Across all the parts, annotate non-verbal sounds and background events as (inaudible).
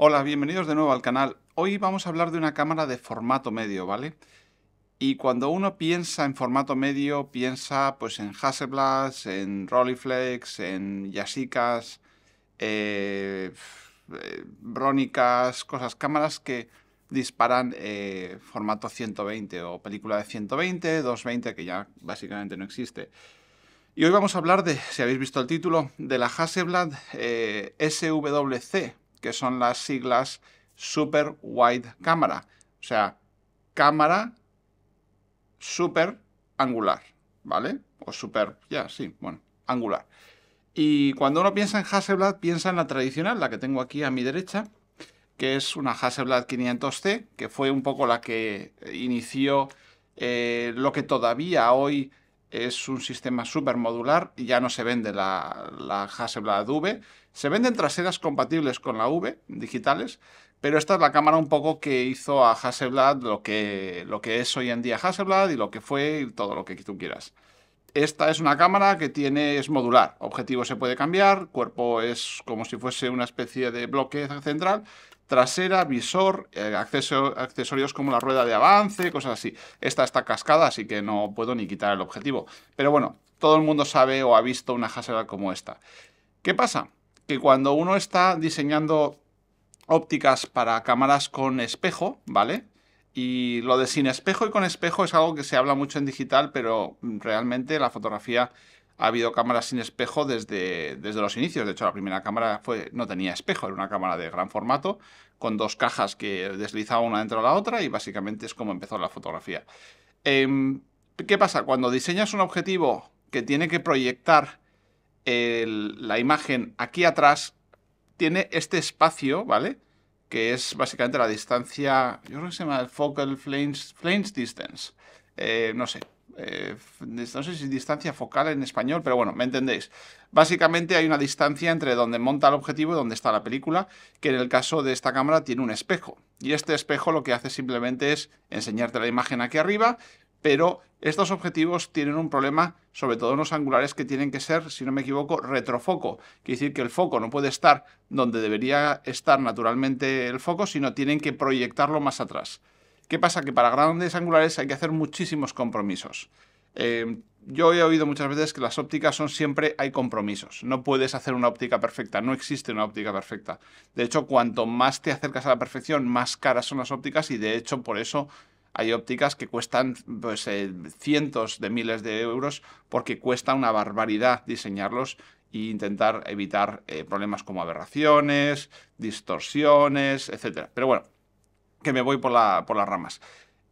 Hola, bienvenidos de nuevo al canal. Hoy vamos a hablar de una cámara de formato medio, ¿vale? Y cuando uno piensa en formato medio, piensa pues en Hasselblad, en Rolleiflex, en Yashicas, Brónicas, eh, eh, Bronicas, cosas, cámaras que disparan eh, formato 120 o película de 120, 220, que ya básicamente no existe. Y hoy vamos a hablar de, si habéis visto el título, de la Hasselblad SWC que son las siglas Super Wide Camera, o sea, cámara super angular, ¿vale? O super, ya, sí, bueno, angular. Y cuando uno piensa en Hasselblad, piensa en la tradicional, la que tengo aquí a mi derecha, que es una Hasselblad 500T, que fue un poco la que inició eh, lo que todavía hoy es un sistema súper modular, y ya no se vende la, la Hasselblad V, se venden traseras compatibles con la V, digitales, pero esta es la cámara un poco que hizo a Hasselblad lo que, lo que es hoy en día Hasselblad y lo que fue y todo lo que tú quieras. Esta es una cámara que tiene, es modular, objetivo se puede cambiar, cuerpo es como si fuese una especie de bloque central trasera, visor, eh, accesorios como la rueda de avance, cosas así. Esta está cascada, así que no puedo ni quitar el objetivo. Pero bueno, todo el mundo sabe o ha visto una Hasselblad como esta. ¿Qué pasa? Que cuando uno está diseñando ópticas para cámaras con espejo, ¿vale? Y lo de sin espejo y con espejo es algo que se habla mucho en digital, pero realmente la fotografía ha habido cámaras sin espejo desde, desde los inicios. De hecho, la primera cámara fue, no tenía espejo, era una cámara de gran formato, con dos cajas que deslizaba una dentro de la otra y básicamente es como empezó la fotografía. Em, ¿Qué pasa? Cuando diseñas un objetivo que tiene que proyectar la imagen aquí atrás, tiene este espacio, ¿vale? Que es básicamente la distancia, yo creo que se llama el focal flange distance. Eh, no sé, eh, no sé si distancia focal en español, pero bueno, me entendéis. Básicamente hay una distancia entre donde monta el objetivo y donde está la película, que en el caso de esta cámara tiene un espejo. Y este espejo lo que hace simplemente es enseñarte la imagen aquí arriba, pero estos objetivos tienen un problema, sobre todo en los angulares, que tienen que ser, si no me equivoco, retrofoco. Quiere decir que el foco no puede estar donde debería estar naturalmente el foco, sino tienen que proyectarlo más atrás. ¿Qué pasa? Que para grandes angulares hay que hacer muchísimos compromisos. Eh, yo he oído muchas veces que las ópticas son siempre hay compromisos. No puedes hacer una óptica perfecta, no existe una óptica perfecta. De hecho, cuanto más te acercas a la perfección, más caras son las ópticas y de hecho por eso hay ópticas que cuestan pues, eh, cientos de miles de euros porque cuesta una barbaridad diseñarlos e intentar evitar eh, problemas como aberraciones, distorsiones, etc. Pero bueno, me voy por, la, por las ramas.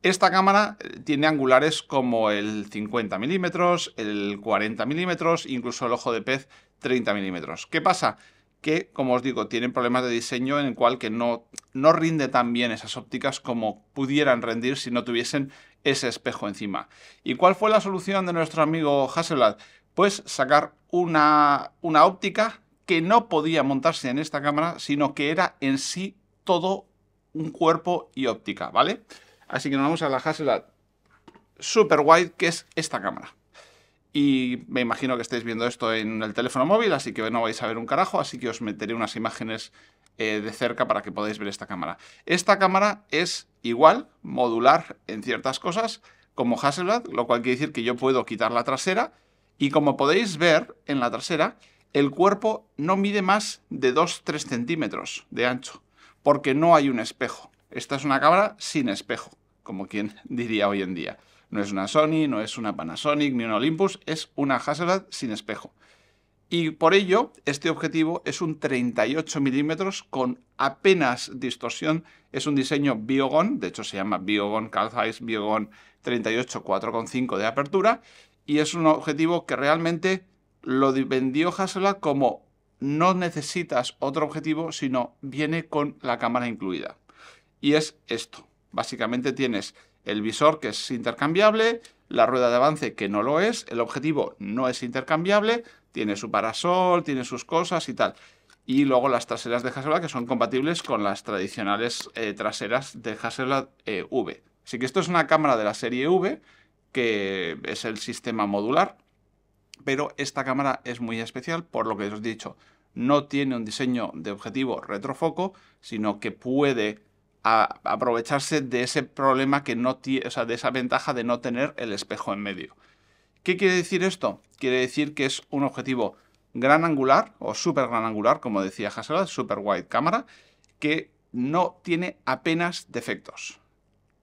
Esta cámara eh, tiene angulares como el 50 milímetros, el 40 milímetros, incluso el ojo de pez 30 milímetros. ¿Qué pasa? Que, como os digo, tienen problemas de diseño en el cual que no, no rinde tan bien esas ópticas como pudieran rendir si no tuviesen ese espejo encima. ¿Y cuál fue la solución de nuestro amigo Hasselblad? Pues sacar una, una óptica que no podía montarse en esta cámara, sino que era en sí todo un cuerpo y óptica, ¿vale? Así que nos vamos a la Hasselblad Super Wide, que es esta cámara. Y me imagino que estáis viendo esto en el teléfono móvil, así que no vais a ver un carajo, así que os meteré unas imágenes eh, de cerca para que podáis ver esta cámara. Esta cámara es igual, modular en ciertas cosas, como Hasselblad, lo cual quiere decir que yo puedo quitar la trasera, y como podéis ver en la trasera, el cuerpo no mide más de 2-3 centímetros de ancho porque no hay un espejo. Esta es una cámara sin espejo, como quien (laughs) diría hoy en día. No es una Sony, no es una Panasonic ni una Olympus, es una Hasselblad sin espejo. Y por ello, este objetivo es un 38 milímetros con apenas distorsión. Es un diseño Biogon, de hecho se llama Biogon Carl Biogon 38 4.5 de apertura. Y es un objetivo que realmente lo vendió Hasselblad como no necesitas otro objetivo, sino viene con la cámara incluida. Y es esto. Básicamente tienes el visor que es intercambiable, la rueda de avance que no lo es, el objetivo no es intercambiable, tiene su parasol, tiene sus cosas y tal. Y luego las traseras de Hasselblad que son compatibles con las tradicionales eh, traseras de Hasselblad eh, V. Así que esto es una cámara de la serie V, que es el sistema modular, pero esta cámara es muy especial por lo que os he dicho. No tiene un diseño de objetivo retrofoco, sino que puede aprovecharse de ese problema que no tiene, o sea, de esa ventaja de no tener el espejo en medio. ¿Qué quiere decir esto? Quiere decir que es un objetivo gran angular o super gran angular, como decía Hasselblad, super wide cámara, que no tiene apenas defectos,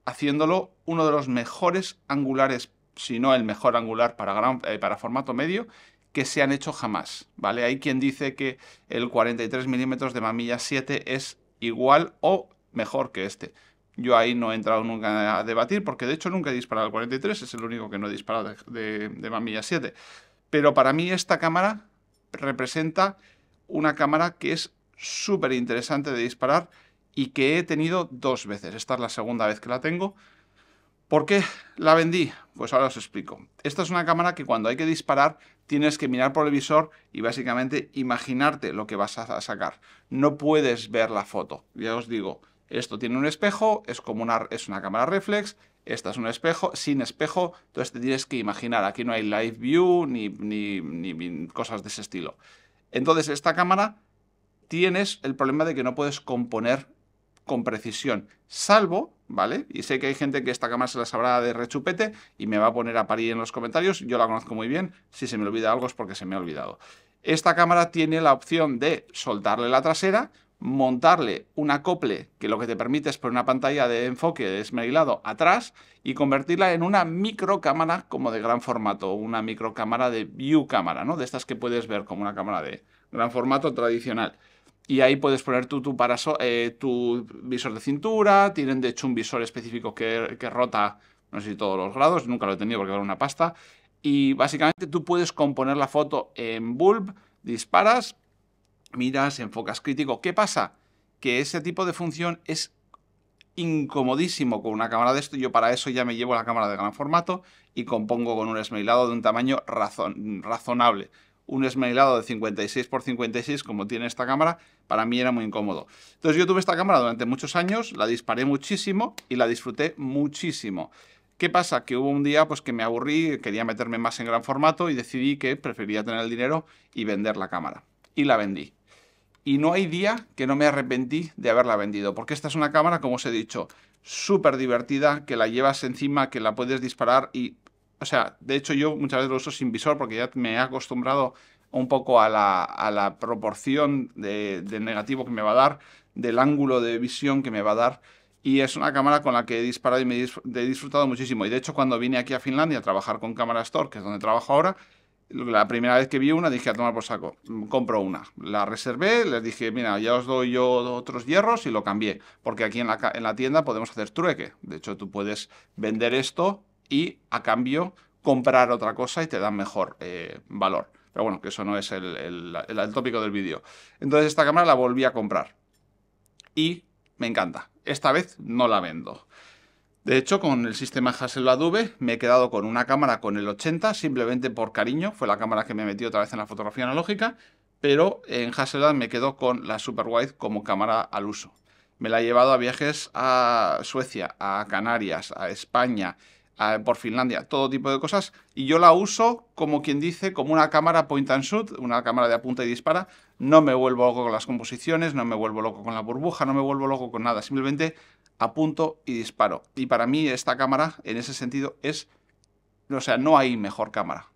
haciéndolo uno de los mejores angulares sino el mejor angular eh, para, formato medio que se han hecho jamás, ¿vale? Hay quien dice que el 43 milímetros de mamilla 7 es igual o mejor que este. Yo ahí no he entrado nunca a debatir, porque de hecho nunca he disparado el 43, es el único que no he disparado de, de mamilla 7. Pero para mí esta cámara representa una cámara que es súper interesante de disparar y que he tenido dos veces. Esta es la segunda vez que la tengo ¿Por qué la vendí? Pues ahora os explico. Esta es una cámara que cuando hay que disparar tienes que mirar por el visor y básicamente imaginarte lo que vas a sacar. No puedes ver la foto. Ya os digo, esto tiene un espejo, es como una, es una cámara reflex, esta es un espejo, sin espejo, entonces te tienes que imaginar. Aquí no hay live view ni, ni cosas de ese estilo. Entonces, esta cámara tienes el problema de que no puedes componer con precisión, salvo ¿vale? Y sé que hay gente que esta cámara se la sabrá de rechupete y me va a poner a parir en los comentarios. Yo la conozco muy bien. Si se me olvida algo es porque se me ha olvidado. Esta cámara tiene la opción de soltarle la trasera, montarle un acople que lo que te permite es poner una pantalla de enfoque esmerilado atrás y convertirla en una micro cámara como de gran formato, una micro cámara de view cámara, ¿no? De estas que puedes ver como una cámara de gran formato tradicional y ahí puedes poner tu, eh, tu visor de cintura, tienen de hecho un visor específico que, rota, no sé si todos los grados, nunca lo he tenido porque era una pasta, y básicamente tú puedes componer la foto en bulb, disparas, miras, enfocas crítico. ¿Qué pasa? Que ese tipo de función es incomodísimo con una cámara de esto. Yo para eso ya me llevo la cámara de gran formato y compongo con un esmailado de un tamaño razonable un esmailado de 56 x 56 como tiene esta cámara, para mí era muy incómodo. Entonces yo tuve esta cámara durante muchos años, la disparé muchísimo y la disfruté muchísimo. ¿Qué pasa? Que hubo un día pues, que me aburrí, quería meterme más en gran formato y decidí que prefería tener el dinero y vender la cámara. Y la vendí. Y no hay día que no me arrepentí de haberla vendido, porque esta es una cámara, como os he dicho, súper divertida, que la llevas encima, que la puedes disparar y o sea, de hecho yo muchas veces lo uso sin visor porque ya me he acostumbrado un poco a la, a la proporción de, del negativo que me va a dar, del ángulo de visión que me va a dar. Y es una cámara con la que he disparado y me he disfrutado muchísimo. Y de hecho, cuando vine aquí a Finlandia a trabajar con Cámara Store, que es donde trabajo ahora, la primera vez que vi una dije a tomar por saco, mm, compro una. La reservé, les dije, mira, ya os doy yo otros hierros y lo cambié. Porque aquí en la, en la tienda podemos hacer trueque. De hecho, tú puedes vender esto y a cambio comprar otra cosa y te dan mejor eh, valor. Pero bueno, que eso no es el, tópico del vídeo. Entonces esta cámara la volví a comprar y me encanta. Esta vez no la vendo. De hecho, con el sistema Hasselblad V me he quedado con una cámara con el 80, simplemente por cariño, fue la cámara que me metió otra vez en la fotografía analógica, pero en Hasselblad me quedo con la Superwide como cámara al uso. Me la he llevado a viajes a Suecia, a Canarias, a España, por Finlandia, todo tipo de cosas. Y yo la uso como quien dice, como una cámara point and shoot, una cámara de apunta y dispara. No me vuelvo loco con las composiciones, no me vuelvo loco con la burbuja, no me vuelvo loco con nada. Simplemente apunto y disparo. Y para mí esta cámara, en ese sentido, es... O sea, no hay mejor cámara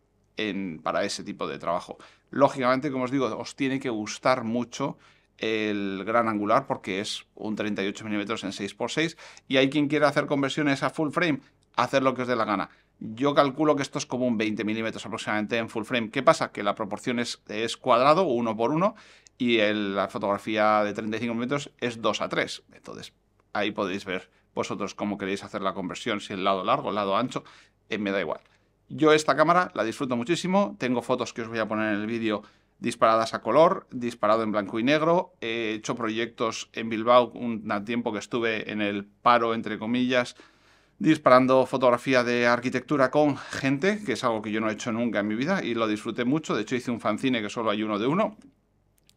para ese tipo de trabajo. Lógicamente, como os digo, os tiene que gustar mucho el gran angular porque es un 38 mm en 6x6 y hay quien quiera hacer conversiones a full frame hacer lo que os dé la gana. Yo calculo que esto es como un 20 milímetros aproximadamente en full frame. ¿Qué pasa? Que la proporción es, cuadrado, uno por uno, y la fotografía de 35 milímetros es 2 a 3. Entonces, ahí podéis ver vosotros cómo queréis hacer la conversión, si el lado largo, el lado ancho, eh, me da igual. Yo esta cámara la disfruto muchísimo, tengo fotos que os voy a poner en el vídeo disparadas a color, disparado en blanco y negro. He hecho proyectos en Bilbao un tiempo que estuve en el paro, entre comillas, disparando fotografía de arquitectura con gente, que es algo que yo no he hecho nunca en mi vida y lo disfruté mucho. De hecho, hice un fanzine que solo hay uno de uno.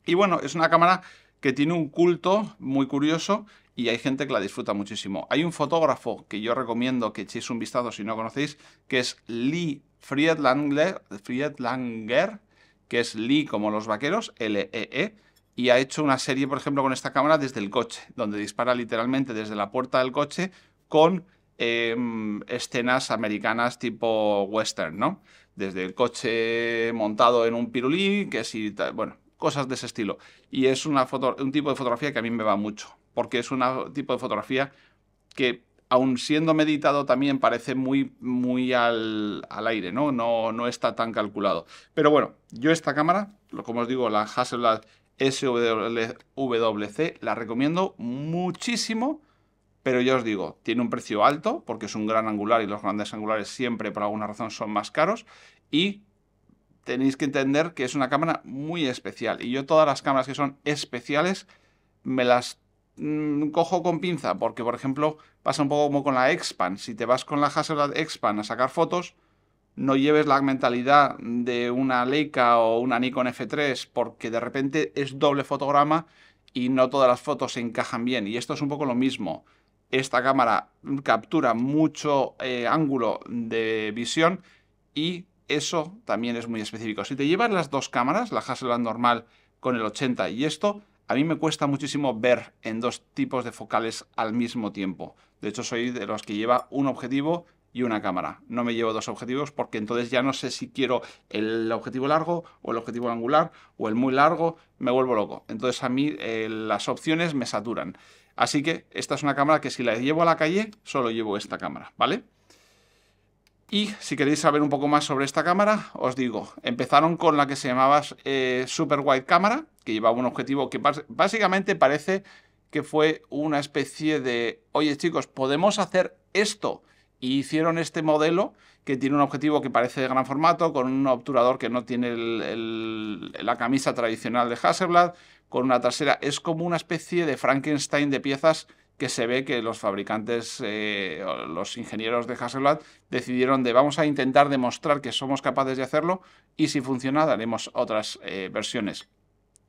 Y bueno, es una cámara que tiene un culto muy curioso y hay gente que la disfruta muchísimo. Hay un fotógrafo que yo recomiendo que echéis un vistazo si no conocéis, que es Lee Friedlander, que es Lee como los vaqueros, l e -E, y ha hecho una serie, por ejemplo, con esta cámara desde el coche, donde dispara literalmente desde la puerta del coche con Em, escenas americanas tipo western, ¿no? Desde el coche montado en un pirulí, que bueno, cosas de ese estilo. Y es una foto, un tipo de fotografía que a mí me va mucho, porque es un tipo de fotografía que, aun siendo meditado, también parece muy, muy al, aire, ¿no? ¿no? No está tan calculado. Pero bueno, yo esta cámara, como os digo, la Hasselblad SWC, la recomiendo muchísimo pero yo os digo, tiene un precio alto porque es un gran angular y los grandes angulares siempre por alguna razón son más caros y tenéis que entender que es una cámara muy especial y yo todas las cámaras que son especiales me las mm, cojo con pinza porque por ejemplo pasa un poco como con la X-Pan, si te vas con la Hasselblad X-Pan a sacar fotos no lleves la mentalidad de una Leica o una Nikon F3 porque de repente es doble fotograma y no todas las fotos se encajan bien y esto es un poco lo mismo esta cámara captura mucho eh, ángulo de visión y eso también es muy específico. Si te llevas las dos cámaras, la Hasselblad normal con el 80 y esto, a mí me cuesta muchísimo ver en dos tipos de focales al mismo tiempo. De hecho, soy de los que lleva un objetivo y una cámara. No me llevo dos objetivos porque entonces ya no sé si quiero el objetivo largo o el objetivo angular o el muy largo, me vuelvo loco. Entonces a mí eh, las opciones me saturan. Así que esta es una cámara que si la llevo a la calle, solo llevo esta cámara, ¿vale? Y si queréis saber un poco más sobre esta cámara, os digo, empezaron con la que se llamaba eh, Super Wide cámara que llevaba un objetivo que básicamente parece que fue una especie de, oye chicos, podemos hacer esto. Y hicieron este modelo que tiene un objetivo que parece de gran formato, con un obturador que no tiene la camisa tradicional de Hasselblad, con una trasera. Es como una especie de Frankenstein de piezas que se ve que los fabricantes, eh, los ingenieros de Hasselblad decidieron de vamos a intentar demostrar que somos capaces de hacerlo y si funciona daremos otras eh, versiones.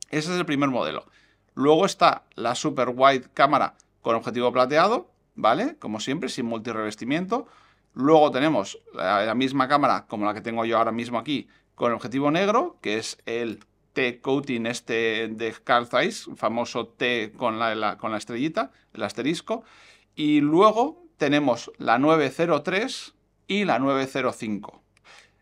Ese es el primer modelo. Luego está la super wide cámara con objetivo plateado, ¿vale? Como siempre, sin multirevestimiento. Luego tenemos la, la misma cámara como la que tengo yo ahora mismo aquí con objetivo negro, que es el t coating este de Carl Zeiss, famoso T con la, la estrellita, el asterisco. Y luego tenemos la 903 y la 905.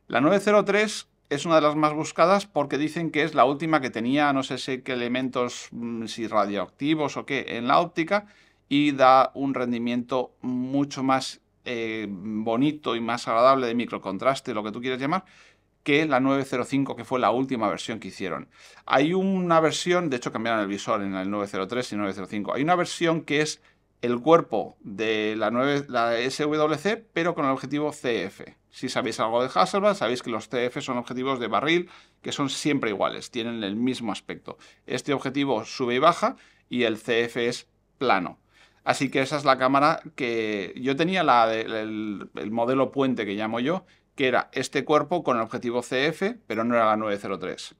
La 903 es una de las más buscadas porque dicen que es la última que tenía no sé si qué elementos, mm, si radioactivos o qué, en la óptica y da un rendimiento mucho más eh, bonito y más agradable de microcontraste, lo que tú quieras llamar, que la 905, que fue la última versión que hicieron. Hay una versión, de hecho cambiaron el visor en el 903 y 905, hay una versión que es el cuerpo de la, 9, SWC, pero con el objetivo CF. Si sabéis algo de Hasselblad, sabéis que los CF son objetivos de barril que son siempre iguales, tienen el mismo aspecto. Este objetivo sube y baja y el CF es plano. Así que esa es la cámara que yo tenía, la, el modelo puente que llamo yo, que era este cuerpo con el objetivo CF, pero no era la 903.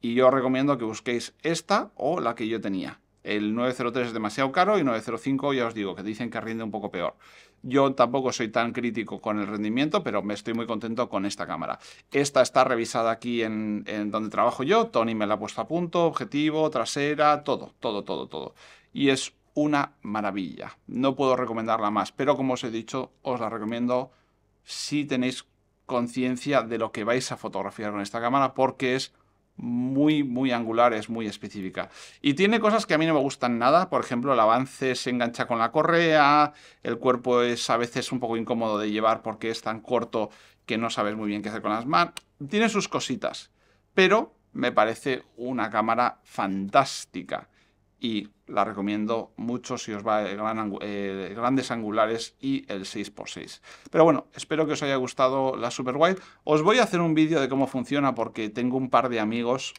Y yo os recomiendo que busquéis esta o la que yo tenía. El 903 es demasiado caro y 905 ya os digo que dicen que rinde un poco peor. Yo tampoco soy tan crítico con el rendimiento, pero me estoy muy contento con esta cámara. Esta está revisada aquí en donde trabajo yo, Tony me la ha puesto a punto, objetivo, trasera, todo, todo, todo, todo. Y es una maravilla. No puedo recomendarla más, pero como os he dicho, os la recomiendo si tenéis conciencia de lo que vais a fotografiar con esta cámara porque es muy, muy angular, es muy específica. Y tiene cosas que a mí no me gustan nada, por ejemplo, el avance se engancha con la correa, el cuerpo es a veces un poco incómodo de llevar porque es tan corto que no sabes muy bien qué hacer con las manos. Tiene sus cositas, pero me parece una cámara fantástica y la recomiendo mucho si os va eh, eh, grandes angulares y el 6x6. Pero bueno, espero que os haya gustado la super wide. Os voy a hacer un vídeo de cómo funciona porque tengo un par de amigos,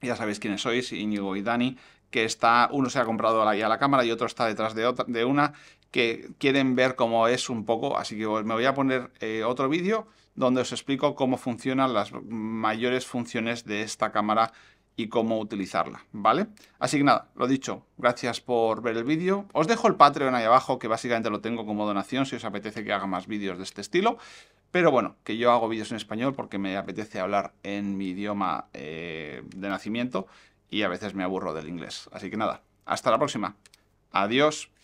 ya sabéis quiénes sois, Íñigo y Dani, que está, uno se ha comprado la, la cámara y otro está detrás de, de una, que quieren ver cómo es un poco, así que me voy a poner eh, otro vídeo donde os explico cómo funcionan las mayores funciones de esta cámara y cómo utilizarla, ¿vale? Así que nada, lo dicho, gracias por ver el vídeo. Os dejo el Patreon ahí abajo, que básicamente lo tengo como donación, si os apetece que haga más vídeos de este estilo. Pero bueno, que yo hago vídeos en español porque me apetece hablar en mi idioma eh, de nacimiento y a veces me aburro del inglés. Así que nada, hasta la próxima. Adiós.